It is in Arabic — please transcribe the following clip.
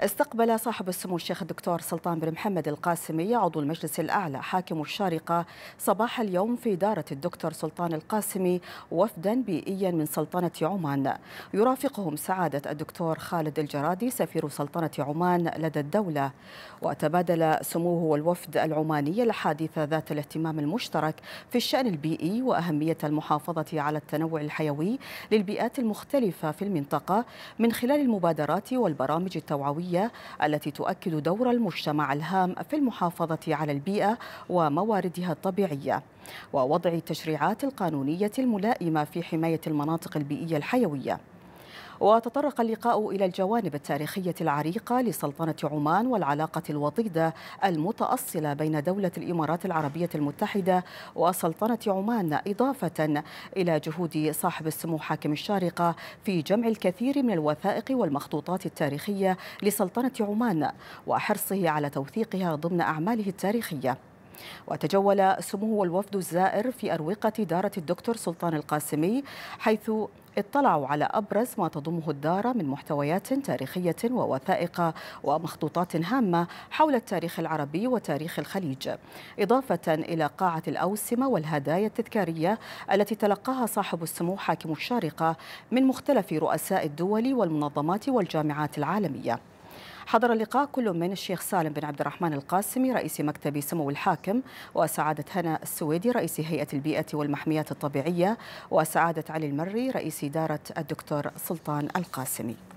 استقبل صاحب السمو الشيخ الدكتور سلطان بن محمد القاسمي عضو المجلس الأعلى حاكم الشارقة صباح اليوم في دارة الدكتور سلطان القاسمي وفدا بيئيا من سلطنة عمان يرافقهم سعادة الدكتور خالد الجرادي سفير سلطنة عمان لدى الدولة وتبادل سموه والوفد العماني الحادثة ذات الاهتمام المشترك في الشأن البيئي وأهمية المحافظة على التنوع الحيوي للبيئات المختلفة في المنطقة من خلال المبادرات والبرامج التوعوية الحيوية التي تؤكد دور المجتمع الهام في المحافظة على البيئة ومواردها الطبيعية ووضع التشريعات القانونية الملائمة في حماية المناطق البيئية الحيوية وتطرق اللقاء إلى الجوانب التاريخية العريقة لسلطنة عمان والعلاقة الوطيدة المتأصلة بين دولة الإمارات العربية المتحدة وسلطنة عمان إضافة إلى جهود صاحب السمو حاكم الشارقة في جمع الكثير من الوثائق والمخطوطات التاريخية لسلطنة عمان وحرصه على توثيقها ضمن أعماله التاريخية وتجول سمو الوفد الزائر في أروقة دارة الدكتور سلطان القاسمي حيث اطلعوا على أبرز ما تضمه الدارة من محتويات تاريخية ووثائق ومخطوطات هامة حول التاريخ العربي وتاريخ الخليج إضافة إلى قاعة الأوسمة والهدايا التذكارية التي تلقاها صاحب السمو حاكم الشارقة من مختلف رؤساء الدول والمنظمات والجامعات العالمية حضر اللقاء كل من الشيخ سالم بن عبد الرحمن القاسمي رئيس مكتب سمو الحاكم وسعادة هنا السويدي رئيس هيئة البيئة والمحميات الطبيعية وسعادة علي المري رئيس إدارة الدكتور سلطان القاسمي